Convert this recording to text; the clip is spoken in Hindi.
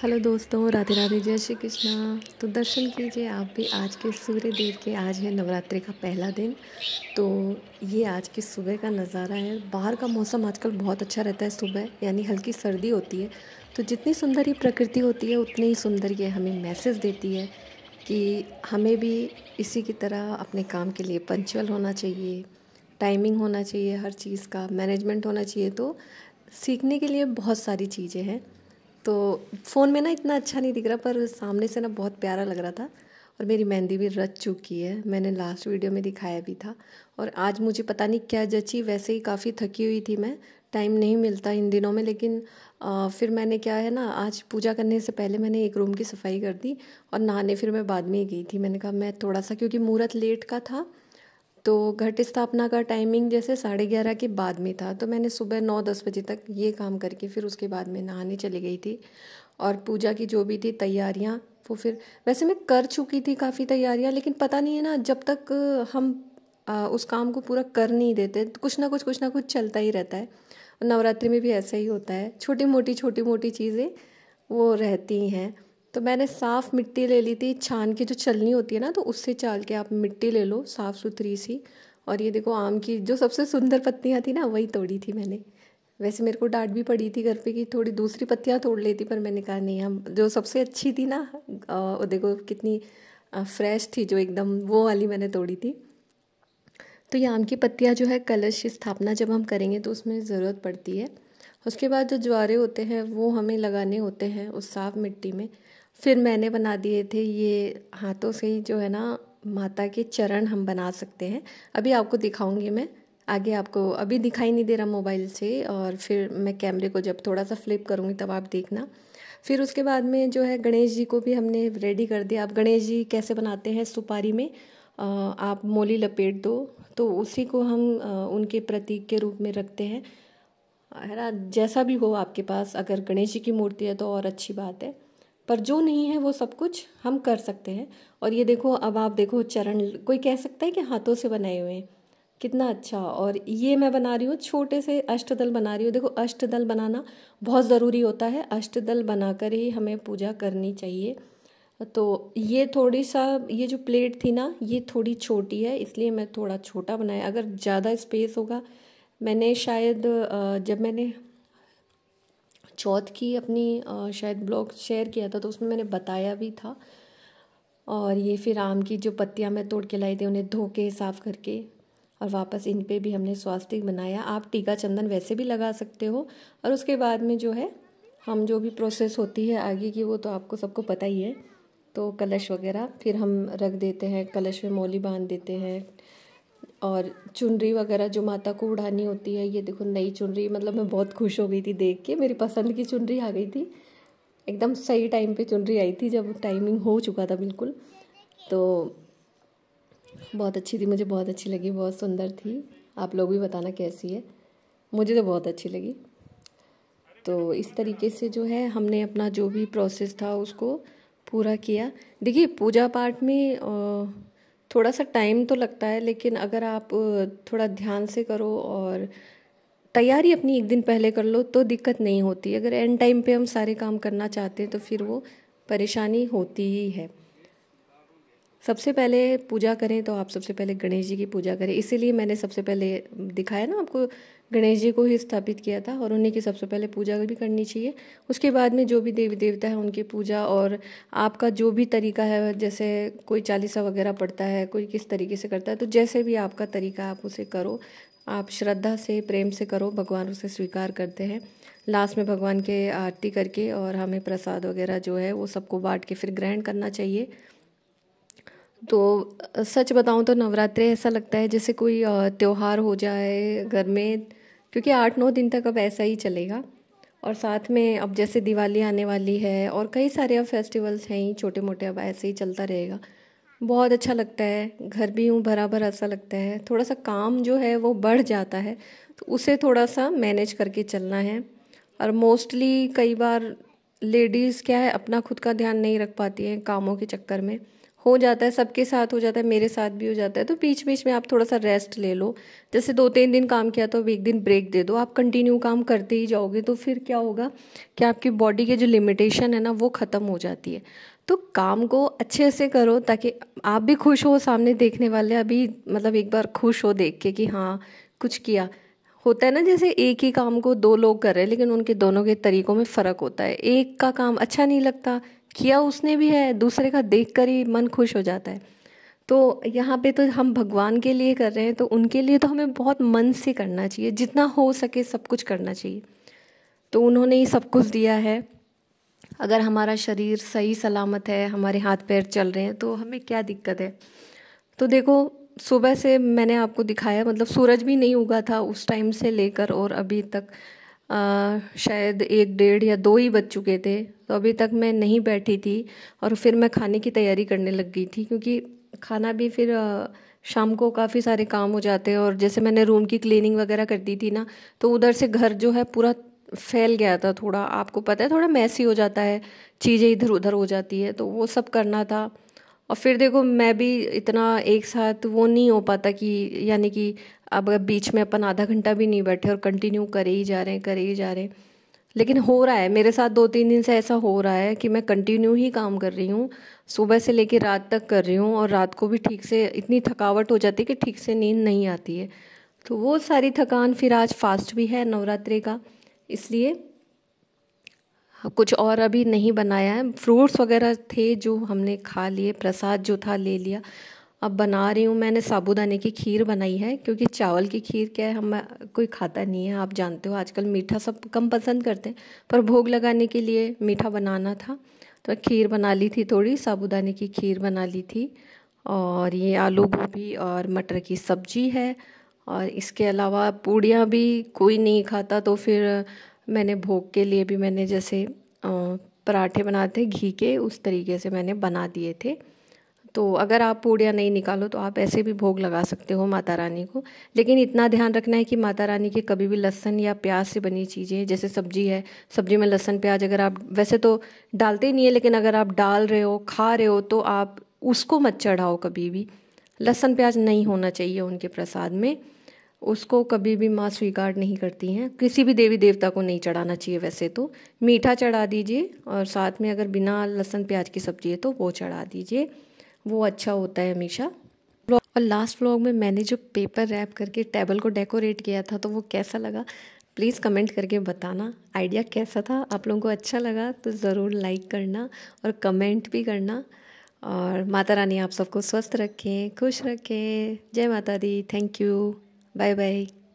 हेलो दोस्तों राधे राधे जय श्री कृष्णा तो दर्शन कीजिए आप भी आज के सूर्य देव के आज है नवरात्रि का पहला दिन तो ये आज की सुबह का नज़ारा है बाहर का मौसम आजकल बहुत अच्छा रहता है सुबह यानी हल्की सर्दी होती है तो जितनी सुंदर ये प्रकृति होती है उतनी ही सुंदर ये हमें मैसेज देती है कि हमें भी इसी की तरह अपने काम के लिए पंचुअल होना चाहिए टाइमिंग होना चाहिए हर चीज़ का मैनेजमेंट होना चाहिए तो सीखने के लिए बहुत सारी चीज़ें हैं तो फ़ोन में ना इतना अच्छा नहीं दिख रहा पर सामने से ना बहुत प्यारा लग रहा था और मेरी मेहंदी भी रच चुकी है मैंने लास्ट वीडियो में दिखाया भी था और आज मुझे पता नहीं क्या जची वैसे ही काफ़ी थकी हुई थी मैं टाइम नहीं मिलता इन दिनों में लेकिन आ, फिर मैंने क्या है ना आज पूजा करने से पहले मैंने एक रूम की सफाई कर दी और नहाने फिर मैं बाद में ही गई थी मैंने कहा मैं थोड़ा सा क्योंकि मुहूर्त लेट का था तो घट स्थापना का टाइमिंग जैसे साढ़े ग्यारह के बाद में था तो मैंने सुबह नौ दस बजे तक ये काम करके फिर उसके बाद में नहाने चली गई थी और पूजा की जो भी थी तैयारियाँ वो फिर वैसे मैं कर चुकी थी काफ़ी तैयारियाँ लेकिन पता नहीं है ना जब तक हम आ, उस काम को पूरा कर नहीं देते तो कुछ ना कुछ कुछ ना कुछ चलता ही रहता है नवरात्रि में भी ऐसा ही होता है छोटी मोटी छोटी मोटी चीज़ें वो रहती हैं तो मैंने साफ़ मिट्टी ले ली थी छान की जो चलनी होती है ना तो उससे चाल के आप मिट्टी ले लो साफ़ सुथरी सी और ये देखो आम की जो सबसे सुंदर पत्तियाँ थी ना वही तोड़ी थी मैंने वैसे मेरे को डांट भी पड़ी थी घर पे कि थोड़ी दूसरी पत्तियाँ तोड़ लेती पर मैंने कहा नहीं हम जो सबसे अच्छी थी ना वो देखो कितनी फ्रेश थी जो एकदम वो वाली मैंने तोड़ी थी तो ये आम की पत्तियाँ जो है कलश स्थापना जब हम करेंगे तो उसमें ज़रूरत पड़ती है उसके बाद जो ज्वारे होते हैं वो हमें लगाने होते हैं उस साफ़ मिट्टी में फिर मैंने बना दिए थे ये हाथों से ही जो है ना माता के चरण हम बना सकते हैं अभी आपको दिखाऊंगी मैं आगे आपको अभी दिखाई नहीं दे रहा मोबाइल से और फिर मैं कैमरे को जब थोड़ा सा फ्लिप करूँगी तब आप देखना फिर उसके बाद में जो है गणेश जी को भी हमने रेडी कर दिया आप गणेश जी कैसे बनाते हैं सुपारी में आप मोली लपेट दो तो उसी को हम उनके प्रतीक के रूप में रखते हैं है ना जैसा भी हो आपके पास अगर गणेश जी की मूर्ति है तो और अच्छी बात है पर जो नहीं है वो सब कुछ हम कर सकते हैं और ये देखो अब आप देखो चरण कोई कह सकता है कि हाथों से बनाए हुए हैं कितना अच्छा और ये मैं बना रही हूँ छोटे से अष्टदल बना रही हूँ देखो अष्टदल बनाना बहुत ज़रूरी होता है अष्टदल बनाकर ही हमें पूजा करनी चाहिए तो ये थोड़ी सा ये जो प्लेट थी ना ये थोड़ी छोटी है इसलिए मैं थोड़ा छोटा बनाया अगर ज़्यादा स्पेस होगा मैंने शायद जब मैंने चौथ की अपनी शायद ब्लॉग शेयर किया था तो उसमें मैंने बताया भी था और ये फिर आम की जो पत्तियाँ मैं तोड़ के लाई थी उन्हें धो के साफ़ करके और वापस इन पे भी हमने स्वास्थ्य बनाया आप टीका चंदन वैसे भी लगा सकते हो और उसके बाद में जो है हम जो भी प्रोसेस होती है आगे की वो तो आपको सबको पता ही है तो कलश वगैरह फिर हम रख देते हैं कलश में मोली बांध देते हैं और चुनरी वगैरह जो माता को उड़ानी होती है ये देखो नई चुनरी मतलब मैं बहुत खुश हो गई थी देख के मेरी पसंद की चुनरी आ गई थी एकदम सही टाइम पे चुनरी आई थी जब टाइमिंग हो चुका था बिल्कुल तो बहुत अच्छी थी मुझे बहुत अच्छी लगी बहुत सुंदर थी आप लोग भी बताना कैसी है मुझे तो बहुत अच्छी लगी तो इस तरीके से जो है हमने अपना जो भी प्रोसेस था उसको पूरा किया देखिए पूजा पाठ में थोड़ा सा टाइम तो लगता है लेकिन अगर आप थोड़ा ध्यान से करो और तैयारी अपनी एक दिन पहले कर लो तो दिक्कत नहीं होती अगर एंड टाइम पे हम सारे काम करना चाहते हैं तो फिर वो परेशानी होती ही है सबसे पहले पूजा करें तो आप सबसे पहले गणेश जी की पूजा करें इसीलिए मैंने सबसे पहले दिखाया ना आपको गणेश जी को ही स्थापित किया था और उन्हीं की सबसे पहले पूजा भी करनी चाहिए उसके बाद में जो भी देवी देवता है उनकी पूजा और आपका जो भी तरीका है जैसे कोई चालीसा वगैरह पड़ता है कोई किस तरीके से करता है तो जैसे भी आपका तरीका आप उसे करो आप श्रद्धा से प्रेम से करो भगवान उसे स्वीकार करते हैं लास्ट में भगवान के आरती करके और हमें प्रसाद वगैरह जो है वो सबको बांट के फिर ग्रहण करना चाहिए तो सच बताऊँ तो नवरात्रे ऐसा लगता है जैसे कोई त्यौहार हो जाए घर में क्योंकि आठ नौ दिन तक अब ऐसा ही चलेगा और साथ में अब जैसे दिवाली आने वाली है और कई सारे अब फेस्टिवल्स हैं ही छोटे मोटे अब ऐसे ही चलता रहेगा बहुत अच्छा लगता है घर भी हूँ भरा भरा सा लगता है थोड़ा सा काम जो है वो बढ़ जाता है तो उसे थोड़ा सा मैनेज करके चलना है और मोस्टली कई बार लेडीज़ क्या है अपना खुद का ध्यान नहीं रख पाती हैं कामों के चक्कर में हो जाता है सबके साथ हो जाता है मेरे साथ भी हो जाता है तो बीच बीच में आप थोड़ा सा रेस्ट ले लो जैसे दो तीन दिन काम किया तो अब एक दिन ब्रेक दे दो आप कंटिन्यू काम करते ही जाओगे तो फिर क्या होगा कि आपकी बॉडी के जो लिमिटेशन है ना वो ख़त्म हो जाती है तो काम को अच्छे से करो ताकि आप भी खुश हो सामने देखने वाले अभी मतलब एक बार खुश हो देख के कि हाँ कुछ किया होता है ना जैसे एक ही काम को दो लोग कर रहे हैं लेकिन उनके दोनों के तरीक़ों में फ़र्क होता है एक का काम अच्छा नहीं लगता किया उसने भी है दूसरे का देख कर ही मन खुश हो जाता है तो यहाँ पे तो हम भगवान के लिए कर रहे हैं तो उनके लिए तो हमें बहुत मन से करना चाहिए जितना हो सके सब कुछ करना चाहिए तो उन्होंने ही सब कुछ दिया है अगर हमारा शरीर सही सलामत है हमारे हाथ पैर चल रहे हैं तो हमें क्या दिक्कत है तो देखो सुबह से मैंने आपको दिखाया मतलब सूरज भी नहीं उगा था उस टाइम से लेकर और अभी तक आ, शायद एक डेढ़ या दो ही बज चुके थे तो अभी तक मैं नहीं बैठी थी और फिर मैं खाने की तैयारी करने लग गई थी क्योंकि खाना भी फिर आ, शाम को काफ़ी सारे काम हो जाते हैं और जैसे मैंने रूम की क्लीनिंग वगैरह कर दी थी ना तो उधर से घर जो है पूरा फैल गया था थोड़ा आपको पता है थोड़ा मैसी हो जाता है चीज़ें इधर उधर हो जाती है तो वो सब करना था और फिर देखो मैं भी इतना एक साथ वो नहीं हो पाता कि यानी कि अब बीच में अपन आधा घंटा भी नहीं बैठे और कंटिन्यू करे ही जा रहे हैं करे ही जा रहे हैं लेकिन हो रहा है मेरे साथ दो तीन दिन से ऐसा हो रहा है कि मैं कंटिन्यू ही काम कर रही हूँ सुबह से लेकर रात तक कर रही हूँ और रात को भी ठीक से इतनी थकावट हो जाती है कि ठीक से नींद नहीं आती है तो वो सारी थकान फिर आज फास्ट भी है नवरात्रि का इसलिए कुछ और अभी नहीं बनाया है फ्रूट्स वगैरह थे जो हमने खा लिए प्रसाद जो था ले लिया अब बना रही हूँ मैंने साबूदाने की खीर बनाई है क्योंकि चावल की खीर क्या है हम कोई खाता नहीं है आप जानते हो आजकल मीठा सब कम पसंद करते हैं पर भोग लगाने के लिए मीठा बनाना था तो खीर बना ली थी थोड़ी साबूदाने की खीर बना ली थी और ये आलू गोभी और मटर की सब्जी है और इसके अलावा पूड़ियाँ भी कोई नहीं खाता तो फिर मैंने भोग के लिए भी मैंने जैसे पराठे बनाते घी के उस तरीके से मैंने बना दिए थे तो अगर आप पूड़ियाँ नहीं निकालो तो आप ऐसे भी भोग लगा सकते हो माता रानी को लेकिन इतना ध्यान रखना है कि माता रानी के कभी भी लहसन या प्याज से बनी चीज़ें जैसे सब्जी है सब्जी में लहसन प्याज अगर आप वैसे तो डालते ही नहीं है लेकिन अगर आप डाल रहे हो खा रहे हो तो आप उसको मत चढ़ाओ कभी भी लहसन प्याज नहीं होना चाहिए उनके प्रसाद में उसको कभी भी माँ स्वीकार नहीं करती हैं किसी भी देवी देवता को नहीं चढ़ाना चाहिए वैसे तो मीठा चढ़ा दीजिए और साथ में अगर बिना लहसन प्याज की सब्जी है तो वो चढ़ा दीजिए वो अच्छा होता है हमेशा और लास्ट व्लॉग में मैंने जो पेपर रैप करके टेबल को डेकोरेट किया था तो वो कैसा लगा प्लीज़ कमेंट करके बताना आइडिया कैसा था आप लोगों को अच्छा लगा तो ज़रूर लाइक करना और कमेंट भी करना और माता रानी आप सबको स्वस्थ रखें खुश रखें जय माता दी थैंक यू बाय बाय